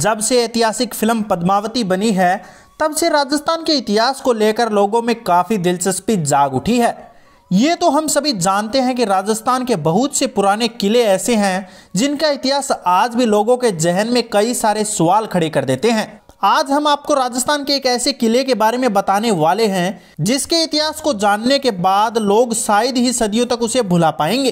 जब से ऐतिहासिक फिल्म पद्मावती बनी है तब से राजस्थान के इतिहास को लेकर लोगों में काफ़ी दिलचस्पी जाग उठी है ये तो हम सभी जानते हैं कि राजस्थान के बहुत से पुराने किले ऐसे हैं जिनका इतिहास आज भी लोगों के जहन में कई सारे सवाल खड़े कर देते हैं आज हम आपको राजस्थान के एक ऐसे किले के बारे में बताने वाले हैं जिसके इतिहास को जानने के बाद लोग शायद ही सदियों तक उसे भुला पाएंगे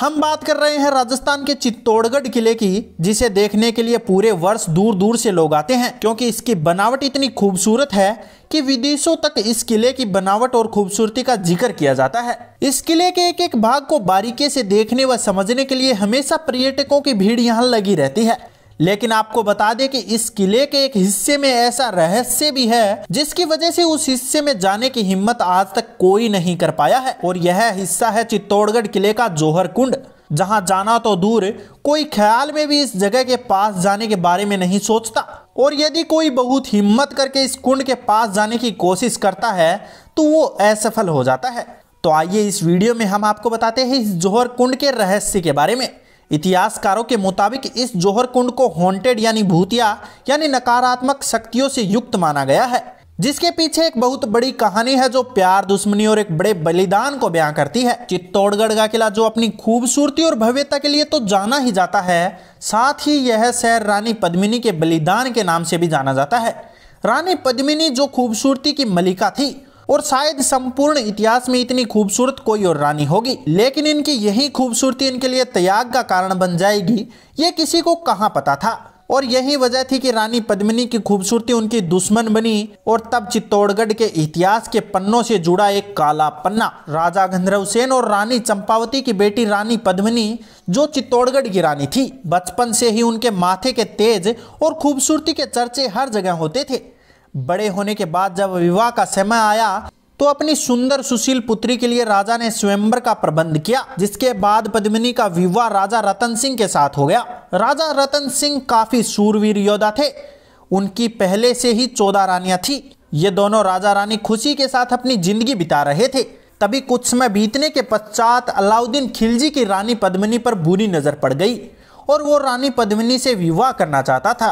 हम बात कर रहे हैं राजस्थान के चित्तौड़गढ़ किले की जिसे देखने के लिए पूरे वर्ष दूर दूर से लोग आते हैं क्योंकि इसकी बनावट इतनी खूबसूरत है कि विदेशों तक इस किले की बनावट और खूबसूरती का जिक्र किया जाता है इस किले के एक एक भाग को बारीकी से देखने व समझने के लिए हमेशा पर्यटकों की भीड़ यहाँ लगी रहती है लेकिन आपको बता दें कि इस किले के एक हिस्से में ऐसा रहस्य भी है जिसकी वजह से उस हिस्से में जाने की हिम्मत आज तक कोई नहीं कर पाया है और यह हिस्सा है चित्तौड़गढ़ किले का जोहर कुंड जहां जाना तो दूर कोई ख्याल में भी इस जगह के पास जाने के बारे में नहीं सोचता और यदि कोई बहुत हिम्मत करके इस कुंड के पास जाने की कोशिश करता है तो वो असफल हो जाता है तो आइए इस वीडियो में हम आपको बताते हैं इस जोहर कुंड के रहस्य के बारे में इतिहासकारों के मुताबिक इस जोहर कुंड को हॉन्टेड यानी भूतिया यानी नकारात्मक शक्तियों से युक्त माना गया है जिसके पीछे एक बहुत बड़ी कहानी है जो प्यार दुश्मनी और एक बड़े बलिदान को बयां करती है चित्तौड़गढ़ का किला जो अपनी खूबसूरती और भव्यता के लिए तो जाना ही जाता है साथ ही यह शहर रानी पद्मिनी के बलिदान के नाम से भी जाना जाता है रानी पद्मिनी जो खूबसूरती की मलिका थी और शायद संपूर्ण इतिहास में इतनी खूबसूरत कोई और रानी होगी लेकिन इनकी यही खूबसूरती इनके लिए त्याग का कारण बन जाएगी ये किसी को कहाँ पता था और यही वजह थी कि रानी पद्मिनी की खूबसूरती उनकी दुश्मन बनी और तब चित्तौड़गढ़ के इतिहास के पन्नों से जुड़ा एक काला पन्ना राजा गंधर्व सेन और रानी चंपावती की बेटी रानी पद्मिनी जो चित्तौड़गढ़ की रानी थी बचपन से ही उनके माथे के तेज और खूबसूरती के चर्चे हर जगह होते थे बड़े होने के बाद जब विवाह का समय आया तो अपनी सुंदर सुशील पुत्री के लिए राजा ने स्वयंवर का प्रबंध किया जिसके बाद पद्मिनी का विवाह राजा रतन सिंह के साथ हो गया राजा रतन सिंह काफी सूरवीर योद्धा थे उनकी पहले से ही चौदह रानियां थी ये दोनों राजा रानी खुशी के साथ अपनी जिंदगी बिता रहे थे तभी कुछ समय बीतने के पश्चात अलाउद्दीन खिलजी की रानी पद्मिनी पर बुरी नजर पड़ गई और वो रानी पद्मिनी से विवाह करना चाहता था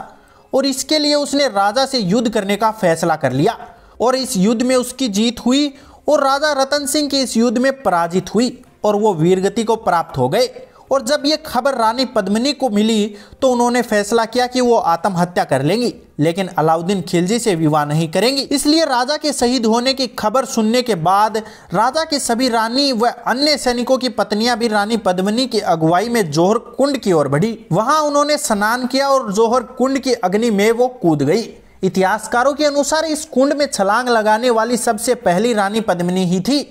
और इसके लिए उसने राजा से युद्ध करने का फैसला कर लिया और इस युद्ध में उसकी जीत हुई और राजा रतन सिंह के इस युद्ध में पराजित हुई और वो वीरगति को प्राप्त हो गए और जब ये खबर रानी पद्मिनी को मिली तो उन्होंने फैसला किया कि वो आत्महत्या कर लेंगी लेकिन अलाउद्दीन खिलजी से विवाह नहीं करेंगी इसलिए राजा के शहीद होने की खबर सुनने के बाद राजा की सभी रानी व अन्य सैनिकों की पत्नियां भी रानी पद्मिनी की अगुवाई में जोहर कुंड की ओर बढ़ी वहां उन्होंने स्नान किया और जोहर कुंड की अग्नि में वो कूद गई इतिहासकारों के अनुसार इस कुंड में छलांग लगाने वाली सबसे पहली रानी पद्मिनी ही थी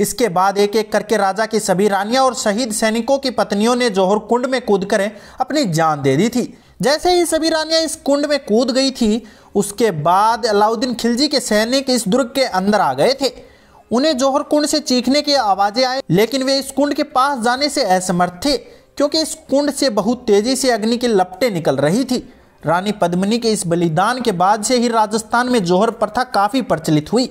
इसके बाद एक एक करके राजा की सभी रानियां और शहीद सैनिकों की पत्नियों ने जौहर कुंड में कूद कर अपनी जान दे दी थी जैसे ही सभी रानियां इस कुंड में कूद गई थी उसके बाद अलाउद्दीन खिलजी के सैनिक इस दुर्ग के अंदर आ गए थे उन्हें जौहर कुंड से चीखने की आवाज़ें आई लेकिन वे इस कुंड के पास जाने से असमर्थ थे क्योंकि इस कुंड से बहुत तेज़ी से अग्नि के लपटे निकल रही थी रानी पद्मिनी के इस बलिदान के बाद से ही राजस्थान में जौहर प्रथा काफ़ी प्रचलित हुई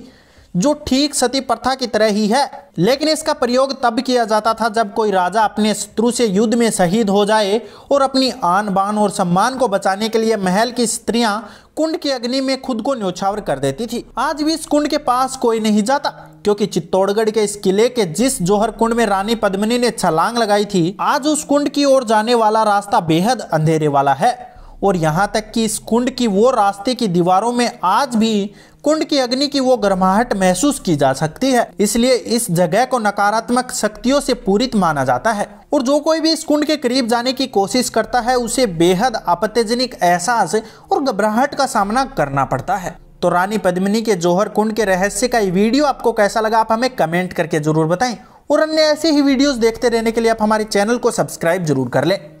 जो ठीक सती प्रथा की तरह ही है लेकिन इसका प्रयोग तब किया जाता था जब कोई राजा अपने शत्रु से युद्ध में शहीद हो जाए और अपनी आन बान और सम्मान को बचाने के लिए महल की स्त्रियां कुंड की अग्नि में खुद को न्योछावर कर देती थी आज भी इस कुंड के पास कोई नहीं जाता क्योंकि चित्तौड़गढ़ के इस किले के जिस जोहर कुंड में रानी पद्मनी ने छलांग लगाई थी आज उस कुंड की ओर जाने वाला रास्ता बेहद अंधेरे वाला है और यहाँ तक कि इस कुंड की वो रास्ते की दीवारों में आज भी कुंड की अग्नि की वो गर्माहट महसूस की जा सकती है इसलिए इस जगह को नकारात्मक शक्तियों से पूरित माना जाता है और जो कोई भी इस कुंड के करीब जाने की कोशिश करता है उसे बेहद आपत्तिजनक एहसास और घबराहट का सामना करना पड़ता है तो रानी पद्मिनी के जौहर कुंड के रहस्य का ये वीडियो आपको कैसा लगा आप हमें कमेंट करके जरूर बताएं और अन्य ऐसे ही वीडियोस देखते रहने के लिए आप हमारे चैनल को सब्सक्राइब जरूर कर लें